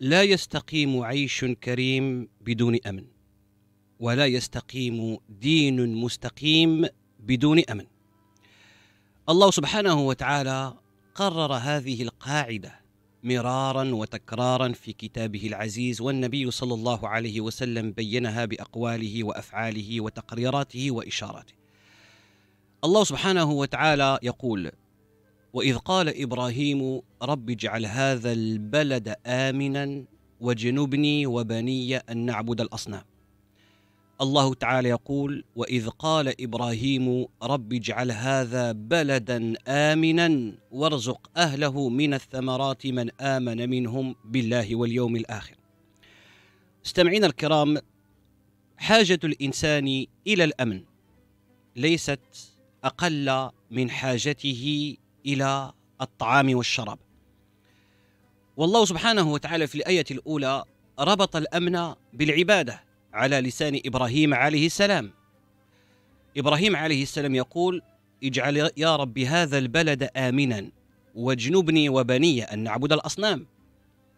لا يستقيم عيش كريم بدون امن ولا يستقيم دين مستقيم بدون امن الله سبحانه وتعالى قرر هذه القاعده مرارا وتكرارا في كتابه العزيز والنبي صلى الله عليه وسلم بينها باقواله وافعاله وتقريراته واشاراته الله سبحانه وتعالى يقول واذ قال ابراهيم رب اجعل هذا البلد امنا وجنبني وبني ان نعبد الاصنام الله تعالى يقول واذ قال ابراهيم رب اجعل هذا بلدا امنا وارزق اهله من الثمرات من امن منهم بالله واليوم الاخر مستمعينا الكرام حاجه الانسان الى الامن ليست اقل من حاجته الى الطعام والشراب. والله سبحانه وتعالى في الايه الاولى ربط الامن بالعباده على لسان ابراهيم عليه السلام. ابراهيم عليه السلام يقول: اجعل يا رب هذا البلد امنا واجنبني وبني ان نعبد الاصنام.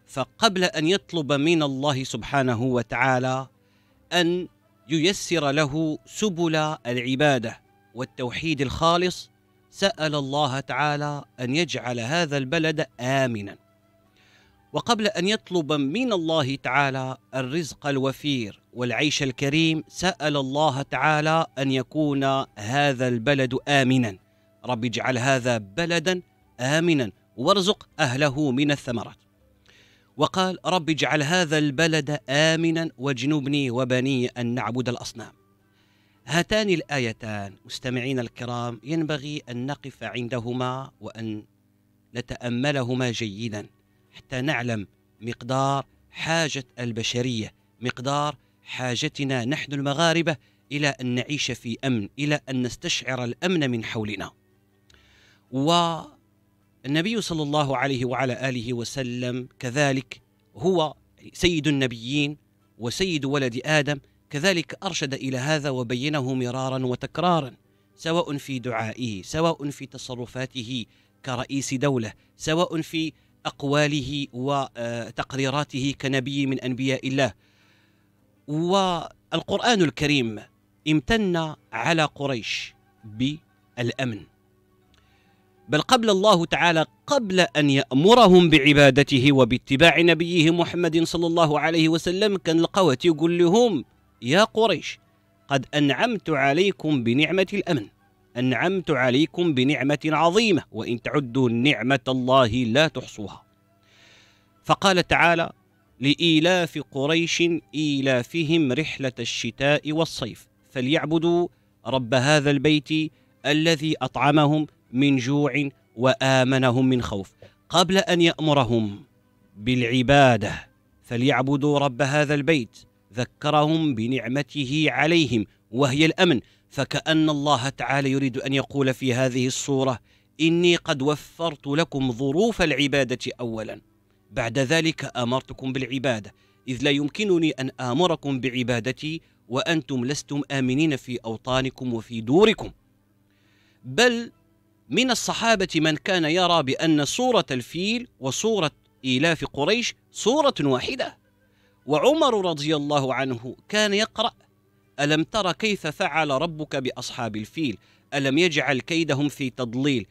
فقبل ان يطلب من الله سبحانه وتعالى ان ييسر له سبل العباده والتوحيد الخالص سال الله تعالى ان يجعل هذا البلد امنا وقبل ان يطلب من الله تعالى الرزق الوفير والعيش الكريم سال الله تعالى ان يكون هذا البلد امنا رب اجعل هذا بلدا امنا وارزق اهله من الثمرات وقال رب اجعل هذا البلد امنا واجنبني وبني ان نعبد الاصنام هاتان الايتان مستمعينا الكرام ينبغي ان نقف عندهما وان نتاملهما جيدا حتى نعلم مقدار حاجه البشريه مقدار حاجتنا نحن المغاربه الى ان نعيش في امن الى ان نستشعر الامن من حولنا والنبي صلى الله عليه وعلى اله وسلم كذلك هو سيد النبيين وسيد ولد ادم كذلك ارشد الى هذا وبينه مرارا وتكرارا سواء في دعائه سواء في تصرفاته كرئيس دوله سواء في اقواله وتقريراته كنبي من انبياء الله والقران الكريم امتن على قريش بالامن بل قبل الله تعالى قبل ان يامرهم بعبادته وباتباع نبيه محمد صلى الله عليه وسلم كان القوة يقول لهم يا قريش قد أنعمت عليكم بنعمة الأمن أنعمت عليكم بنعمة عظيمة وإن تعدوا نعمة الله لا تحصوها فقال تعالى لإيلاف قريش إيلافهم رحلة الشتاء والصيف فليعبدوا رب هذا البيت الذي أطعمهم من جوع وآمنهم من خوف قبل أن يأمرهم بالعبادة فليعبدوا رب هذا البيت ذكرهم بنعمته عليهم وهي الامن فكان الله تعالى يريد ان يقول في هذه الصوره اني قد وفرت لكم ظروف العباده اولا بعد ذلك امرتكم بالعباده اذ لا يمكنني ان امركم بعبادتي وانتم لستم امنين في اوطانكم وفي دوركم بل من الصحابه من كان يرى بان صوره الفيل وصوره ايلاف قريش صوره واحده وعمر رضي الله عنه كان يقرأ ألم تر كيف فعل ربك بأصحاب الفيل ألم يجعل كيدهم في تضليل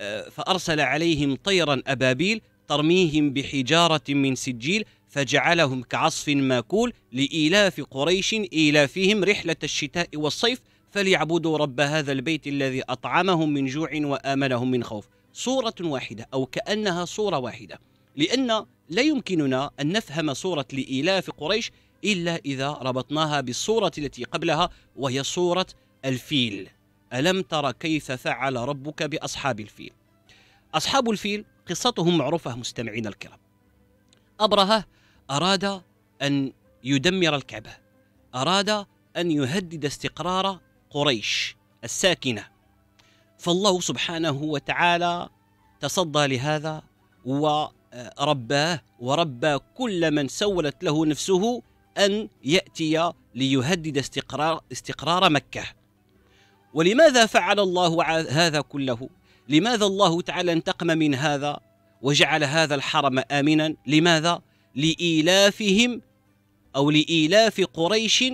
آه، فأرسل عليهم طيرا أبابيل ترميهم بحجارة من سجيل فجعلهم كعصف ماكول لإيلاف قريش إيلافهم رحلة الشتاء والصيف فليعبدوا رب هذا البيت الذي أطعمهم من جوع وآمنهم من خوف صورة واحدة أو كأنها صورة واحدة لأن لا يمكننا أن نفهم صورة لإيلاف قريش إلا إذا ربطناها بالصورة التي قبلها وهي صورة الفيل ألم تر كيف فعل ربك بأصحاب الفيل أصحاب الفيل قصتهم معروفة مستمعين الكرام أبرهة أراد أن يدمر الكعبة أراد أن يهدد استقرار قريش الساكنة فالله سبحانه وتعالى تصدى لهذا و آه، رباه وربى كل من سولت له نفسه أن يأتي ليهدد استقرار, استقرار مكة ولماذا فعل الله هذا كله لماذا الله تعالى انتقم من هذا وجعل هذا الحرم آمنا لماذا لإيلافهم أو لإيلاف قريش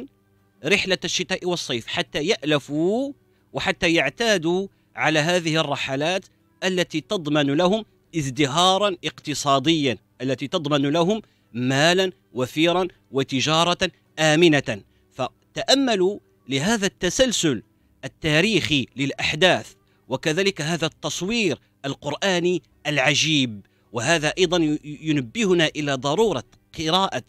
رحلة الشتاء والصيف حتى يألفوا وحتى يعتادوا على هذه الرحلات التي تضمن لهم ازدهارا اقتصاديا التي تضمن لهم مالا وفيرا وتجاره امنه فتاملوا لهذا التسلسل التاريخي للاحداث وكذلك هذا التصوير القراني العجيب وهذا ايضا ينبهنا الى ضروره قراءه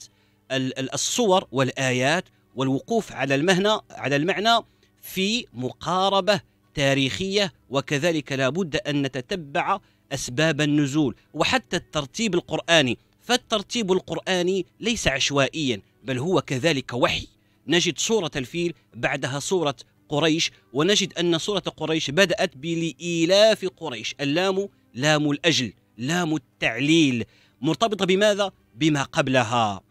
الصور والايات والوقوف على المهنه على المعنى في مقاربه تاريخيه وكذلك لابد ان نتتبع أسباب النزول وحتى الترتيب القرآني فالترتيب القرآني ليس عشوائيا بل هو كذلك وحي نجد سورة الفيل بعدها سورة قريش ونجد أن سورة قريش بدأت بلإيلاف قريش اللام لام الأجل لام التعليل مرتبطة بماذا؟ بما قبلها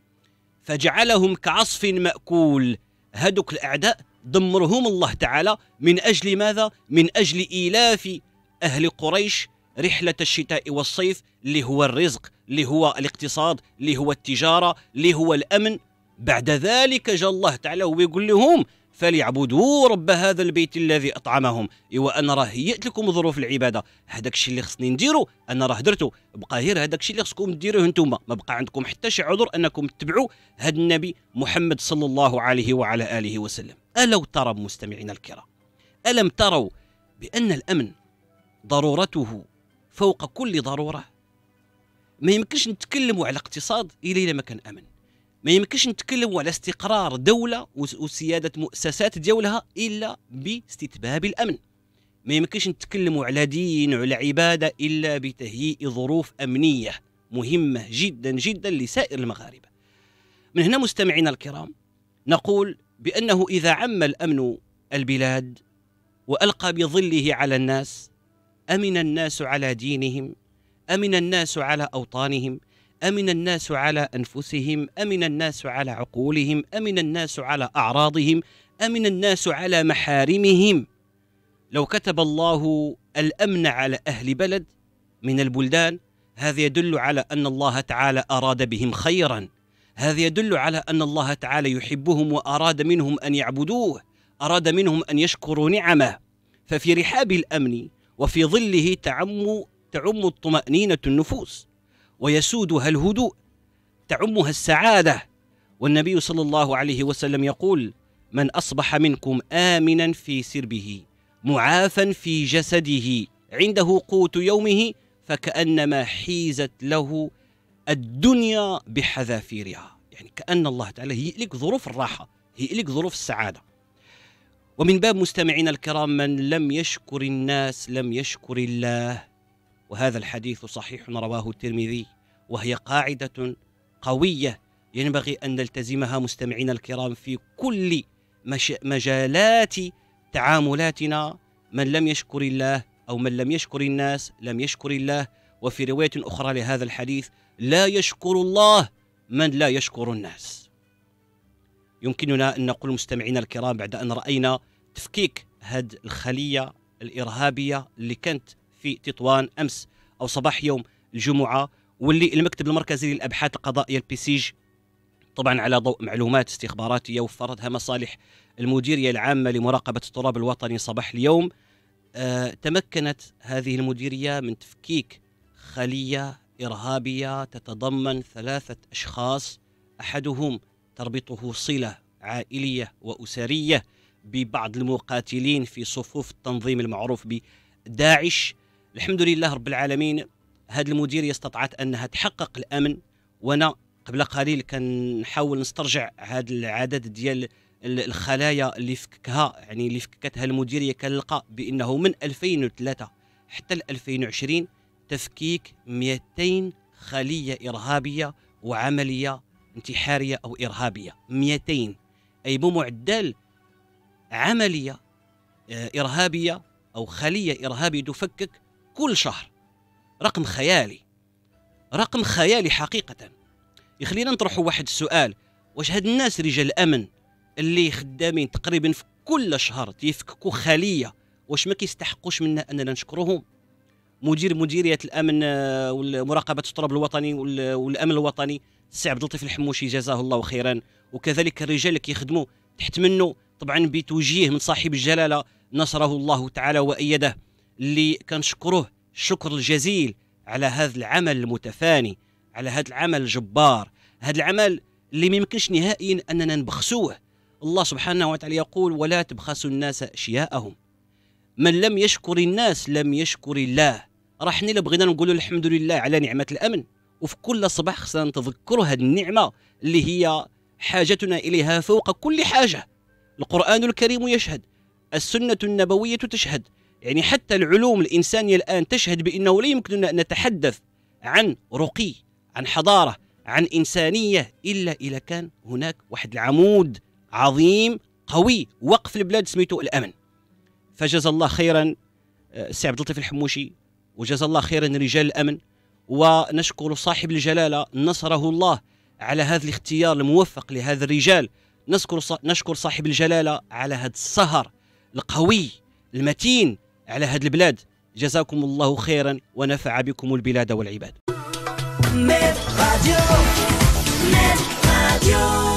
فجعلهم كعصف مأكول هدك الأعداء دمرهم الله تعالى من أجل ماذا؟ من أجل إيلاف أهل قريش رحلة الشتاء والصيف اللي هو الرزق اللي هو الاقتصاد اللي هو التجارة اللي هو الأمن بعد ذلك جاء الله تعالى ويقول لهم فليعبدوا رب هذا البيت الذي اطعمهم ايوا انا راه هيئت لكم ظروف العباده هذاك الشيء اللي خصني نديرو انا راه درتو بقى غير هذاك الشيء اللي خصكم ديروه أنتم ما بقى عندكم حتى شي عذر انكم تتبعوا هذا النبي محمد صلى الله عليه وعلى اله وسلم الو ترى مستمعينا الكرام الم تروا بان الامن ضرورته فوق كل ضروره ما يمكنش نتكلموا على اقتصاد الا الا كان امن ما يمكنش نتكلموا على استقرار دوله وسياده مؤسسات دولها الا باستتباب الامن ما يمكنش نتكلموا على دين وعلى عباده الا بتهيئ ظروف امنيه مهمه جدا جدا لسائر المغاربه من هنا مستمعينا الكرام نقول بانه اذا عم الامن البلاد والقى بظله على الناس امن الناس على دينهم امن الناس على اوطانهم امن الناس على انفسهم امن الناس على عقولهم امن الناس على اعراضهم امن الناس على محارمهم لو كتب الله الامن على اهل بلد من البلدان هذا يدل على ان الله تعالى اراد بهم خيرا هذا يدل على ان الله تعالى يحبهم واراد منهم ان يعبدوه اراد منهم ان يشكروا نعمه ففي رحاب الامن وفي ظله تعم تعم الطمأنينة النفوس ويسودها الهدوء تعمها السعادة والنبي صلى الله عليه وسلم يقول من أصبح منكم آمنا في سربه معافا في جسده عنده قوت يومه فكأنما حيزت له الدنيا بحذافيرها يعني كأن الله تعالى هيئ لك ظروف الراحة هيئ لك ظروف السعادة ومن باب مستمعينا الكرام من لم يشكر الناس لم يشكر الله وهذا الحديث صحيح رواه الترمذي وهي قاعدة قوية ينبغي أن نلتزمها مستمعينا الكرام في كل مش... مجالات تعاملاتنا من لم يشكر الله أو من لم يشكر الناس لم يشكر الله وفي رواية أخرى لهذا الحديث لا يشكر الله من لا يشكر الناس يمكننا أن نقول مستمعينا الكرام بعد أن رأينا تفكيك هذه الخلية الإرهابية اللي كانت في تطوان أمس أو صباح يوم الجمعة واللي المكتب المركزي للأبحاث القضائية البيسيج طبعا على ضوء معلومات استخباراتية وفرتها مصالح المديرية العامة لمراقبة التراب الوطني صباح اليوم آه تمكنت هذه المديرية من تفكيك خلية إرهابية تتضمن ثلاثة أشخاص أحدهم تربطه صله عائليه واسريه ببعض المقاتلين في صفوف التنظيم المعروف بداعش الحمد لله رب العالمين هذه المديريه استطاعت انها تحقق الامن وانا قبل قليل كنحاول نسترجع هذا العدد ديال الخلايا اللي فككها يعني اللي فككتها المديريه لقى بانه من 2003 حتى 2020 تفكيك 200 خليه ارهابيه وعمليه انتحارية أو إرهابية 200 أي بمعدل عملية آه، إرهابية أو خلية إرهابية تفكك كل شهر رقم خيالي رقم خيالي حقيقة يخلينا نطرحوا واحد السؤال واش هاد الناس رجال الأمن اللي خدامين تقريبا في كل شهر تيفككوا خلية واش ما كيستحقوش منا أننا نشكرهم مدير مديرية الأمن آه، والمراقبة التراب الوطني والأمن الوطني السي عبد اللطيف الحموشي جزاه الله خيرا وكذلك الرجال اللي كيخدموا تحت منه طبعا بتوجيه من صاحب الجلاله نصره الله تعالى وايده اللي كنشكروه الشكر الجزيل على هذا العمل المتفاني على هذا العمل الجبار هذا العمل اللي ميمكنش نهائيا اننا نبخسوه الله سبحانه وتعالى يقول ولا تبخسوا الناس اشياءهم من لم يشكر الناس لم يشكر الله راه حنا بغينا نقولوا الحمد لله على نعمه الامن وفي كل صباح خصنا نتذكروا هذه النعمه اللي هي حاجتنا اليها فوق كل حاجه القران الكريم يشهد السنه النبويه تشهد يعني حتى العلوم الانسانيه الان تشهد بانه لا يمكننا ان نتحدث عن رقي عن حضاره عن انسانيه الا اذا كان هناك واحد العمود عظيم قوي وقف البلاد سميته الامن فجزا الله خيرا السي آه، عبد اللطيف الحموشي وجزا الله خيرا رجال الامن ونشكر صاحب الجلاله نصره الله على هذا الاختيار الموفق لهذا الرجال نشكر نشكر صاحب الجلاله على هذا السهر القوي المتين على هذا البلاد جزاكم الله خيرا ونفع بكم البلاد والعباد